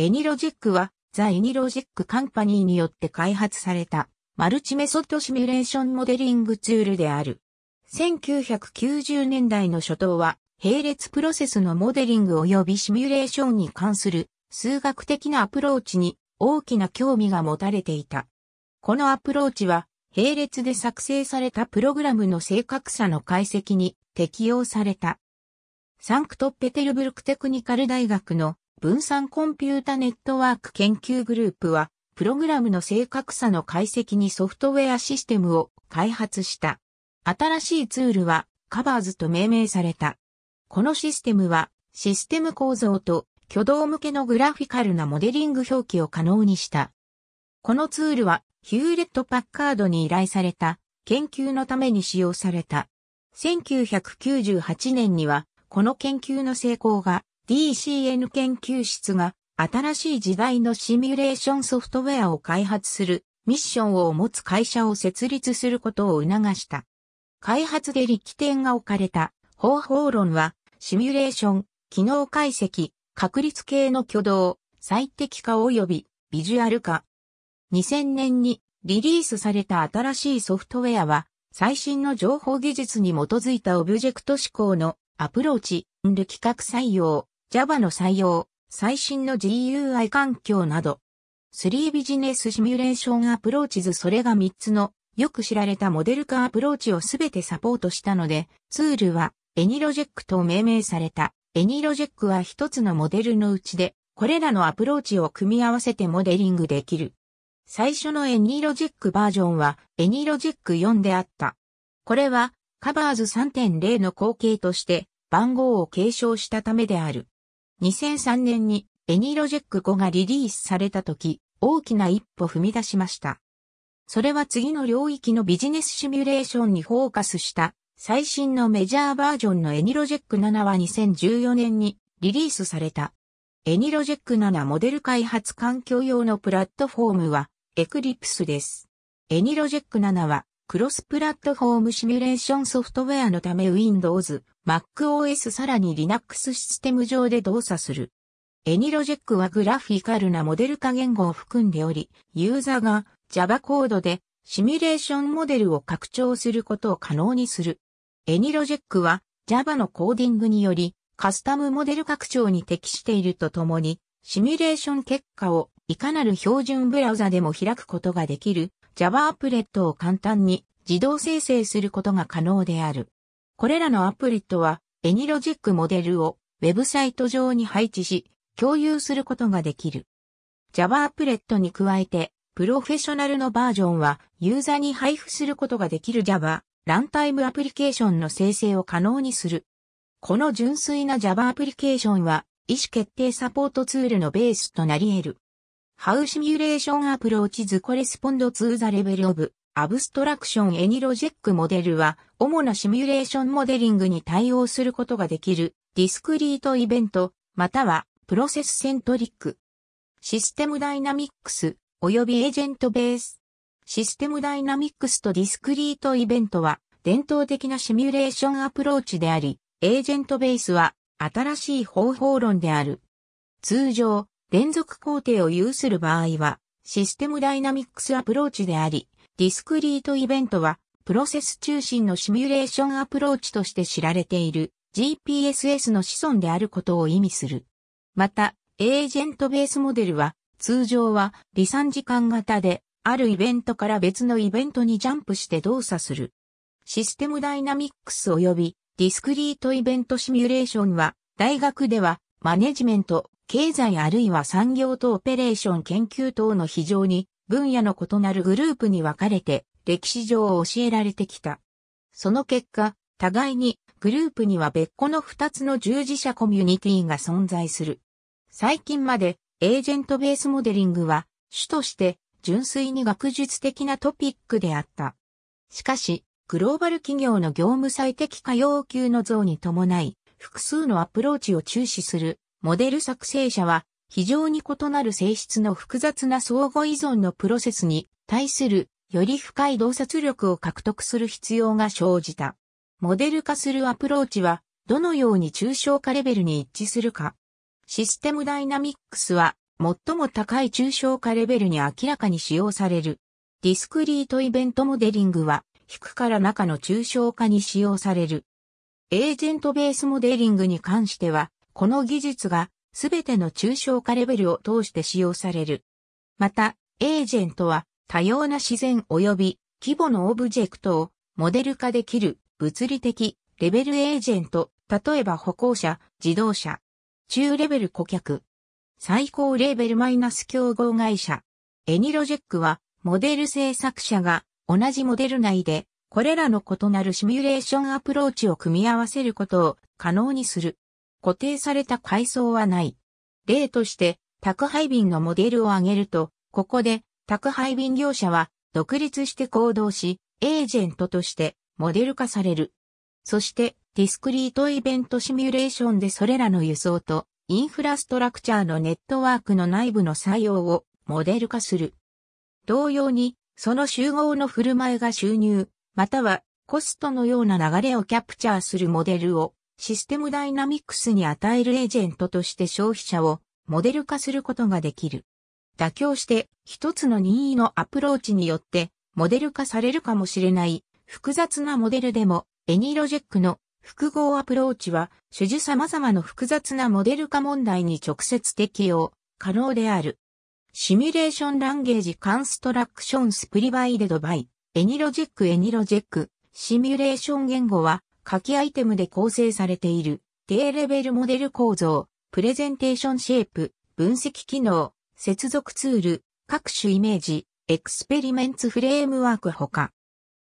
エニロジックは、ザ・エニロジックカンパニーによって開発された、マルチメソッドシミュレーションモデリングツールである。1990年代の初頭は、並列プロセスのモデリング及びシミュレーションに関する数学的なアプローチに大きな興味が持たれていた。このアプローチは、並列で作成されたプログラムの正確さの解析に適用された。サンクトペテルブルクテクニカル大学の分散コンピュータネットワーク研究グループは、プログラムの正確さの解析にソフトウェアシステムを開発した。新しいツールは、カバーズと命名された。このシステムは、システム構造と挙動向けのグラフィカルなモデリング表記を可能にした。このツールは、ヒューレット・パッカードに依頼された、研究のために使用された。1998年には、この研究の成功が DCN 研究室が新しい時代のシミュレーションソフトウェアを開発するミッションを持つ会社を設立することを促した。開発で力点が置かれた方法論はシミュレーション、機能解析、確率系の挙動、最適化及びビジュアル化。2000年にリリースされた新しいソフトウェアは最新の情報技術に基づいたオブジェクト思考のアプローチ、企画採用、Java の採用、最新の GUI 環境など、3ビジネスシミュレーションアプローチズそれが3つのよく知られたモデル化アプローチをすべてサポートしたので、ツールはエニロジェックと命名された。エニロジェックは一つのモデルのうちで、これらのアプローチを組み合わせてモデリングできる。最初のエニロジェックバージョンはエニロジェック4であった。これはカバーズ3.0の後継として番号を継承したためである。2003年にエニロジェック5がリリースされた時、大きな一歩踏み出しました。それは次の領域のビジネスシミュレーションにフォーカスした最新のメジャーバージョンのエニロジェック7は2014年にリリースされた。エニロジェック7モデル開発環境用のプラットフォームはエクリプスです。エニロジェック7はクロスプラットフォームシミュレーションソフトウェアのため Windows、MacOS さらに Linux システム上で動作する。エニロジ g ックはグラフィカルなモデル化言語を含んでおり、ユーザーが Java コードでシミュレーションモデルを拡張することを可能にする。エニロジ g ックは Java のコーディングによりカスタムモデル拡張に適しているとともに、シミュレーション結果をいかなる標準ブラウザでも開くことができる Java アプレットを簡単に自動生成することが可能である。これらのアプリットは、エニロジックモデルをウェブサイト上に配置し、共有することができる。Java アプレットに加えて、プロフェッショナルのバージョンは、ユーザーに配布することができる Java、ランタイムアプリケーションの生成を可能にする。この純粋な Java アプリケーションは、意思決定サポートツールのベースとなり得る。How Simulation Approaches Correspond to the Level of Abstraction Any Logic モデルは、主なシミュレーションモデリングに対応することができる、ディスクリートイベント、または、プロセスセントリック。システムダイナミックス、及びエージェントベース。システムダイナミックスとディスクリートイベントは、伝統的なシミュレーションアプローチであり、エージェントベースは、新しい方法論である。通常、連続工程を有する場合は、システムダイナミックスアプローチであり、ディスクリートイベントは、プロセス中心のシミュレーションアプローチとして知られている GPSS の子孫であることを意味する。また、エージェントベースモデルは、通常は、離散時間型で、あるイベントから別のイベントにジャンプして動作する。システムダイナミックス及びディスクリートイベントシミュレーションは、大学では、マネジメント、経済あるいは産業とオペレーション研究等の非常に分野の異なるグループに分かれて歴史上教えられてきた。その結果、互いにグループには別個の2つの従事者コミュニティが存在する。最近までエージェントベースモデリングは主として純粋に学術的なトピックであった。しかし、グローバル企業の業務最適化要求の増に伴い、複数のアプローチを注視するモデル作成者は非常に異なる性質の複雑な相互依存のプロセスに対するより深い洞察力を獲得する必要が生じた。モデル化するアプローチはどのように抽象化レベルに一致するか。システムダイナミックスは最も高い抽象化レベルに明らかに使用される。ディスクリートイベントモデリングは低から中の抽象化に使用される。エージェントベースモデリングに関してはこの技術がすべての抽象化レベルを通して使用される。また、エージェントは多様な自然及び規模のオブジェクトをモデル化できる物理的レベルエージェント、例えば歩行者、自動車、中レベル顧客、最高レベルマイナス競合会社、エニロジェックはモデル制作者が同じモデル内でこれらの異なるシミュレーションアプローチを組み合わせることを可能にする。固定された階層はない。例として、宅配便のモデルを挙げると、ここで宅配便業者は独立して行動し、エージェントとしてモデル化される。そして、ディスクリートイベントシミュレーションでそれらの輸送とインフラストラクチャーのネットワークの内部の採用をモデル化する。同様に、その集合の振る舞いが収入、またはコストのような流れをキャプチャーするモデルをシステムダイナミクスに与えるエージェントとして消費者をモデル化することができる。妥協して一つの任意のアプローチによってモデル化されるかもしれない複雑なモデルでもエニロジェックの複合アプローチは主樹様々の複雑なモデル化問題に直接適用可能である。シミュレーションランゲージカンストラクションスプリバイデドバイエニロジェックエニロジェックシミュレーション言語は書きアイテムで構成されている、低レベルモデル構造、プレゼンテーションシェイプ、分析機能、接続ツール、各種イメージ、エクスペリメンツフレームワークほか。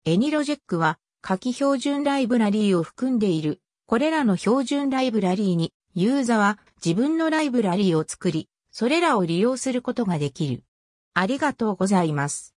エニロジェックは、書き標準ライブラリーを含んでいる。これらの標準ライブラリーに、ユーザは自分のライブラリーを作り、それらを利用することができる。ありがとうございます。